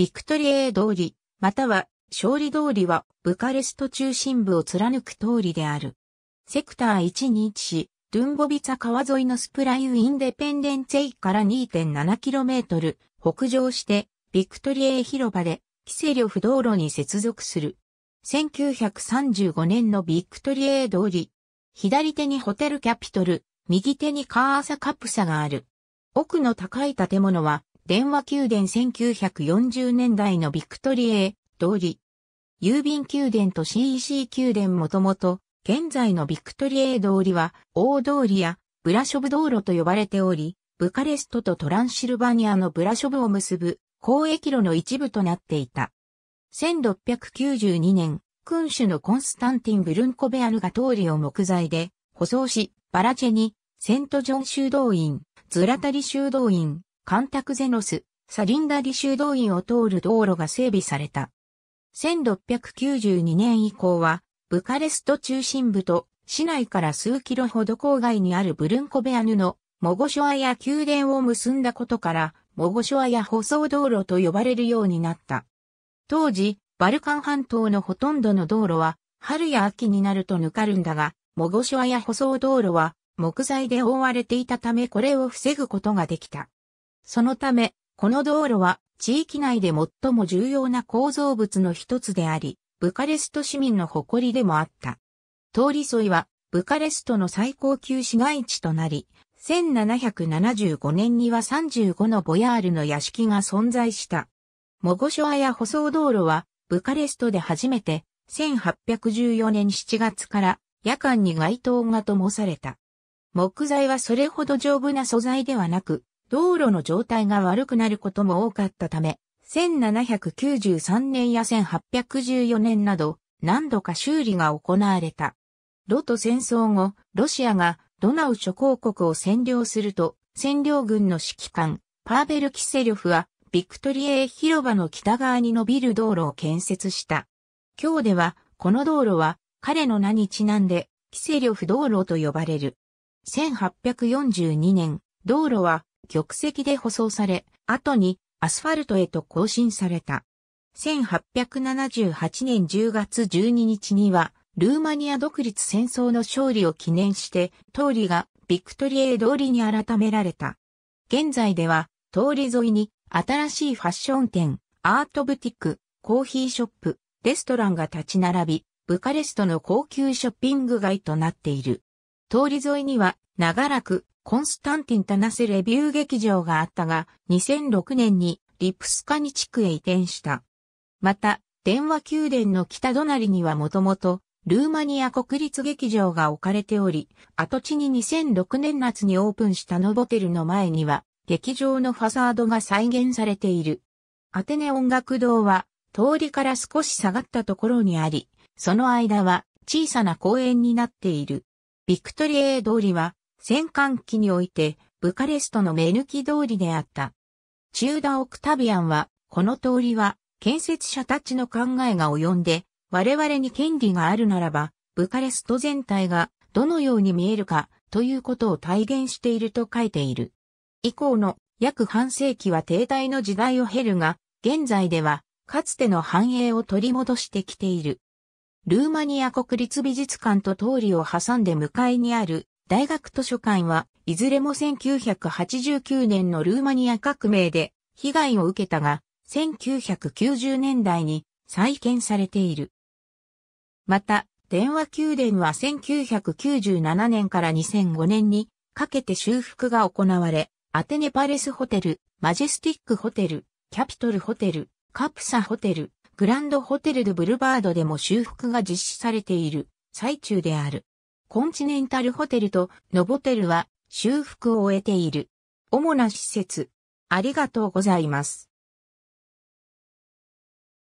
ビクトリエー通り、または勝利通りはブカレスト中心部を貫く通りである。セクター1に位置し、ドゥンボビツァ川沿いのスプライウインデペンデンツェイから 2.7km 北上して、ビクトリエー広場で、キセリョフ道路に接続する。1935年のビクトリエー通り、左手にホテルキャピトル、右手にカーアサカプサがある。奥の高い建物は電話宮殿1940年代のビクトリエ、通り。郵便宮殿と CEC 宮殿もともと、現在のビクトリエ通りは、大通りや、ブラショブ道路と呼ばれており、ブカレストとトランシルバニアのブラショブを結ぶ、交易路の一部となっていた。1692年、君主のコンスタンティン・ブルンコベアルが通りを木材で、舗装し、バラチェに、セントジョン修道院、ズラタリ修道院、カンタクゼノス、サリンダリ修道院を通る道路が整備された。1692年以降は、ブカレスト中心部と市内から数キロほど郊外にあるブルンコベアヌのモゴショアや宮殿を結んだことから、モゴショアや舗装道路と呼ばれるようになった。当時、バルカン半島のほとんどの道路は、春や秋になるとぬかるんだが、モゴショアや舗装道路は木材で覆われていたためこれを防ぐことができた。そのため、この道路は地域内で最も重要な構造物の一つであり、ブカレスト市民の誇りでもあった。通り沿いはブカレストの最高級市街地となり、1775年には35のボヤールの屋敷が存在した。モゴショアや舗装道路は、ブカレストで初めて、1814年7月から夜間に街灯が灯された。木材はそれほど丈夫な素材ではなく、道路の状態が悪くなることも多かったため、1793年や1814年など何度か修理が行われた。ロト戦争後、ロシアがドナウ諸公国を占領すると、占領軍の指揮官、パーベル・キセリョフは、ビクトリエー広場の北側に伸びる道路を建設した。今日では、この道路は、彼の名にちなんで、キセリョフ道路と呼ばれる。1842年、道路は、玉石で舗装され、後にアスファルトへと更新された。1878年10月12日には、ルーマニア独立戦争の勝利を記念して、通りがビクトリエ通りに改められた。現在では、通り沿いに新しいファッション店、アートブティック、コーヒーショップ、レストランが立ち並び、ブカレストの高級ショッピング街となっている。通り沿いには、長らくコンスタンティン・タナセレビュー劇場があったが、2006年にリプスカニ地区へ移転した。また、電話宮殿の北隣にはもともと、ルーマニア国立劇場が置かれており、跡地に2006年夏にオープンしたノボテルの前には、劇場のファサードが再現されている。アテネ音楽堂は、通りから少し下がったところにあり、その間は小さな公園になっている。ビクトリエ通りは戦艦期において、ブカレストの目抜き通りであった。チューダ・オクタビアンは、この通りは、建設者たちの考えが及んで、我々に権利があるならば、ブカレスト全体がどのように見えるかということを体現していると書いている。以降の約半世紀は停滞の時代を経るが、現在ではかつての繁栄を取り戻してきている。ルーマニア国立美術館と通りを挟んで向かいにある大学図書館はいずれも1989年のルーマニア革命で被害を受けたが、1990年代に再建されている。また、電話宮殿は1997年から2005年にかけて修復が行われ、アテネパレスホテル、マジェスティックホテル、キャピトルホテル、カプサホテル、グランドホテルドブルバードでも修復が実施されている最中である。コンチネンタルホテルとノボテルは修復を終えている。主な施設。ありがとうございます。